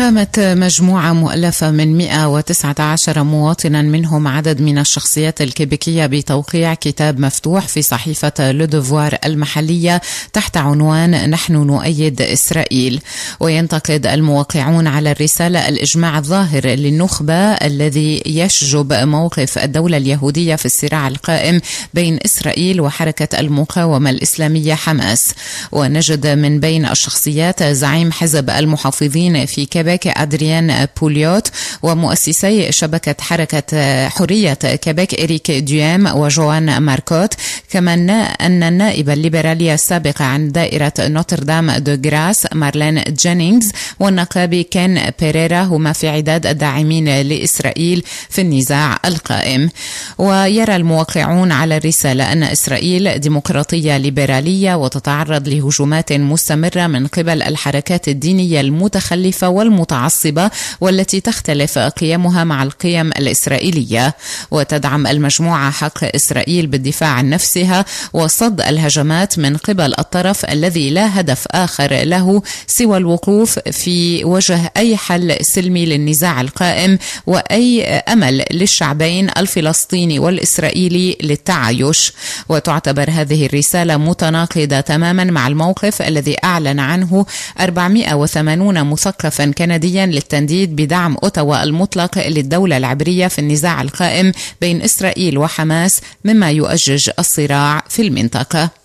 قامت مجموعة مؤلفة من 119 مواطنا منهم عدد من الشخصيات الكيبيكية بتوقيع كتاب مفتوح في صحيفة لودوفوار المحلية تحت عنوان نحن نؤيد إسرائيل وينتقد الموقعون على الرسالة الإجماع الظاهر للنخبة الذي يشجب موقف الدولة اليهودية في الصراع القائم بين إسرائيل وحركة المقاومة الإسلامية حماس ونجد من بين الشخصيات زعيم حزب المحافظين في كيبيك كباك أدريان بوليوت ومؤسسي شبكة حركة حرية كباك إريك ديام وجوان ماركوت كما أن النائبة الليبرالية السابقة عن دائرة نوتردام دو جراس مارلين جينينغز والنقابي كان بيريرا هما في عداد الداعمين لإسرائيل في النزاع القائم ويرى الموقعون على الرسالة أن إسرائيل ديمقراطية ليبرالية وتتعرض لهجومات مستمرة من قبل الحركات الدينية المتخلفة والمتخلفة المتعصبة والتي تختلف قيمها مع القيم الإسرائيلية وتدعم المجموعة حق إسرائيل بالدفاع عن نفسها وصد الهجمات من قبل الطرف الذي لا هدف آخر له سوى الوقوف في وجه أي حل سلمي للنزاع القائم وأي أمل للشعبين الفلسطيني والإسرائيلي للتعايش وتعتبر هذه الرسالة متناقضة تماما مع الموقف الذي أعلن عنه 480 مثقفا كان كنديا للتنديد بدعم أوتاوا المطلق للدولة العبرية في النزاع القائم بين إسرائيل وحماس مما يؤجج الصراع في المنطقة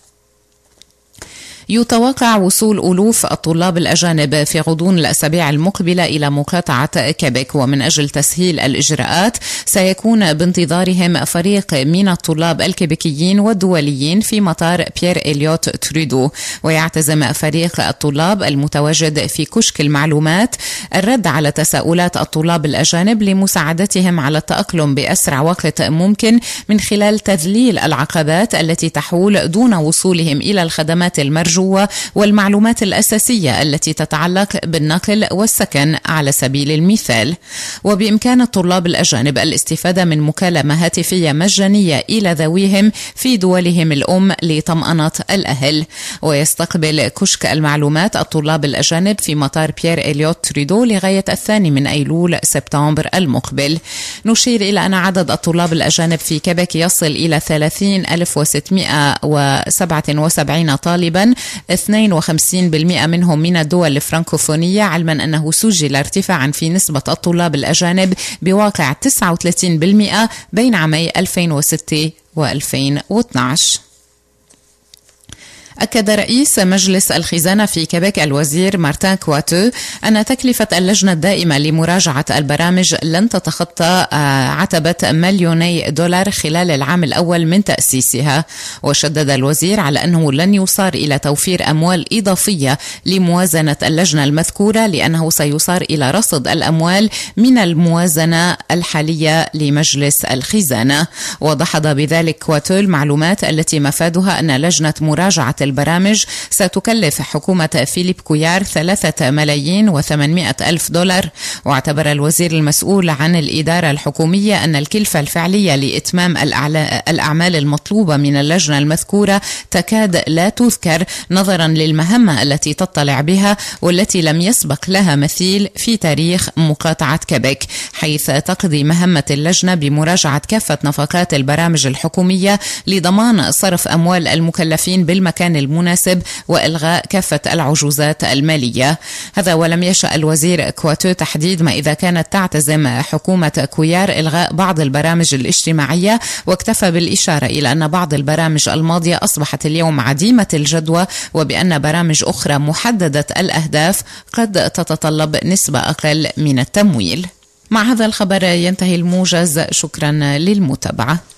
يتوقع وصول ألوف الطلاب الأجانب في غضون الأسابيع المقبلة إلى مقاطعة كيبك ومن أجل تسهيل الإجراءات سيكون بانتظارهم فريق من الطلاب الكيبيكيين والدوليين في مطار بيير إليوت تريدو ويعتزم فريق الطلاب المتواجد في كشك المعلومات الرد على تساؤلات الطلاب الأجانب لمساعدتهم على التأقلم بأسرع وقت ممكن من خلال تذليل العقبات التي تحول دون وصولهم إلى الخدمات المرجوة جوا والمعلومات الأساسية التي تتعلق بالنقل والسكن على سبيل المثال وبإمكان الطلاب الأجانب الاستفادة من مكالمة هاتفية مجانية إلى ذويهم في دولهم الأم لطمأنة الأهل ويستقبل كشك المعلومات الطلاب الأجانب في مطار بيير إليوت تريدو لغاية الثاني من أيلول سبتمبر المقبل نشير إلى أن عدد الطلاب الأجانب في كبك يصل إلى 30677 طالبا 52% منهم من الدول الفرنكوفونية علما أنه سجل ارتفاعا في نسبة الطلاب الأجانب بواقع 39% بين عامي 2006 و2012 أكد رئيس مجلس الخزانة في كيبيك الوزير مارتان كواتو أن تكلفة اللجنة الدائمة لمراجعة البرامج لن تتخطى آه، عتبة مليوني دولار خلال العام الأول من تأسيسها وشدد الوزير على أنه لن يصار إلى توفير أموال إضافية لموازنة اللجنة المذكورة لأنه سيصار إلى رصد الأموال من الموازنة الحالية لمجلس الخزانة وضحض بذلك كواتو المعلومات التي مفادها أن لجنة مراجعة البرامج ستكلف حكومة فيليب كويار ثلاثة ملايين وثمانمائة ألف دولار واعتبر الوزير المسؤول عن الإدارة الحكومية أن الكلفة الفعلية لإتمام الأعمال المطلوبة من اللجنة المذكورة تكاد لا تذكر نظرا للمهمة التي تطلع بها والتي لم يسبق لها مثيل في تاريخ مقاطعة كبك حيث تقضي مهمة اللجنة بمراجعة كافة نفقات البرامج الحكومية لضمان صرف أموال المكلفين بالمكان المناسب وإلغاء كافة العجوزات المالية هذا ولم يشأ الوزير كواتو تحديد ما إذا كانت تعتزم حكومة كويار إلغاء بعض البرامج الاجتماعية واكتفى بالإشارة إلى أن بعض البرامج الماضية أصبحت اليوم عديمة الجدوى وبأن برامج أخرى محددة الأهداف قد تتطلب نسبة أقل من التمويل مع هذا الخبر ينتهي الموجز شكرا للمتابعه